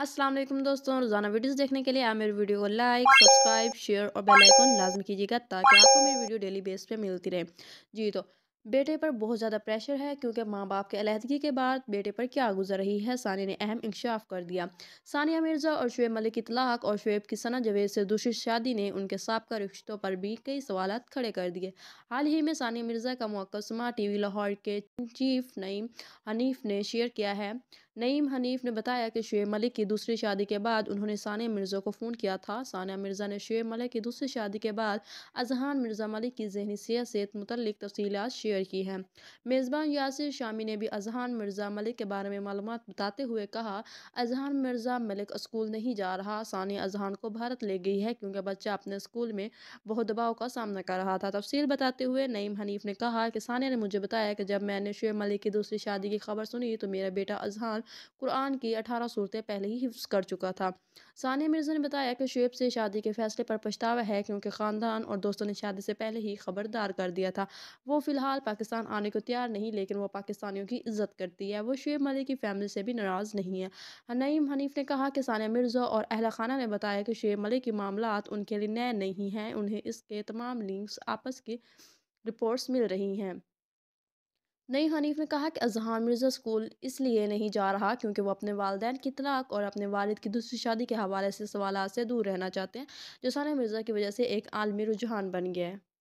अस्सलाम वालेकुम दोस्तों रोज़ाना वीडियोस देखने के लिए आप मेरे वीडियो को लाइक सब्सक्राइब शेयर और बेल आइकन लाजम कीजिएगा ताकि आपको मेरी वीडियो डेली बेस पे मिलती रहे जी तो बेटे पर बहुत ज़्यादा प्रेशर है क्योंकि माँ बाप के अलहदगी के बाद बेटे पर क्या गुजर रही है सानिया ने अहम इंकशाफ कर दिया सानिया मिर्ज़ा और शुएब मलिक इतलाक और शुएब की सना जवेद से दूसरी शादी ने उनके सबका रिश्तों पर भी कई सवाल खड़े कर दिए हाल ही में सानिया मिर्ज़ा का मौका सुमा टी वी लाहौर के चीफ नईम हनीफ ने शेयर किया है नईम हनीफ ने बताया कि शुएब मलिक की दूसरी शादी के बाद उन्होंने सानिया मिर्ज़ा को फ़ोन किया था सानिया मिर्ज़ा ने शुएब मलिक की दूसरी शादी के बाद अजहान मिर्ज़ा मलिक की जहनी सेहत से मुतल तफसीत शेयर की हैं मेज़बान यासिर शामी ने भी अजहान मिर्ज़ा मलिक के बारे में मालूम बताते हुए कहा अजहान मिर्ज़ा मलिक स्कूल नहीं जा रहा सानिया अजहान को भारत ले गई है क्योंकि बच्चा अपने स्कूल में बहुत दबाव का सामना कर रहा था तफसील बताते हुए नईम हनीफ ने कहा कि सानिया ने मुझे बताया कि जब मैंने शुएब मलिक की दूसरी शादी की खबर सुनी तो मेरा बेटा अजहान कुरान की अठारह सूरतें पहले ही हिफ्स कर चुका था सानिया मिर्ज़ा ने बताया कि शुएब से शादी के फैसले पर पछतावा है क्योंकि ख़ानदान और दोस्तों ने शादी से पहले ही खबरदार कर दिया था वो फ़िलहाल पाकिस्तान आने को तैयार नहीं लेकिन वो पाकिस्तानियों की इज्जत करती है वो शुएब मलिक की फैमिली से भी नाराज़ नहीं है नईम हनीफ ने कहा कि सानिया मिर्ज़ा और अहला खाना ने बताया कि शुएब मलिक के मामला उनके लिए नए नहीं हैं उन्हें इसके तमाम लिंक्स आपस की रिपोर्ट्स मिल रही हैं नई हनीफ ने कहा कि अजहान मिर्ज़ा स्कूल इसलिए नहीं जा रहा क्योंकि वो अपने वालदेन की तलाक और अपने वालिद की दूसरी शादी के हवाले से सवाल से दूर रहना चाहते हैं जो साना मिर्ज़ा की वजह से एक आलमी रुझान बन गया है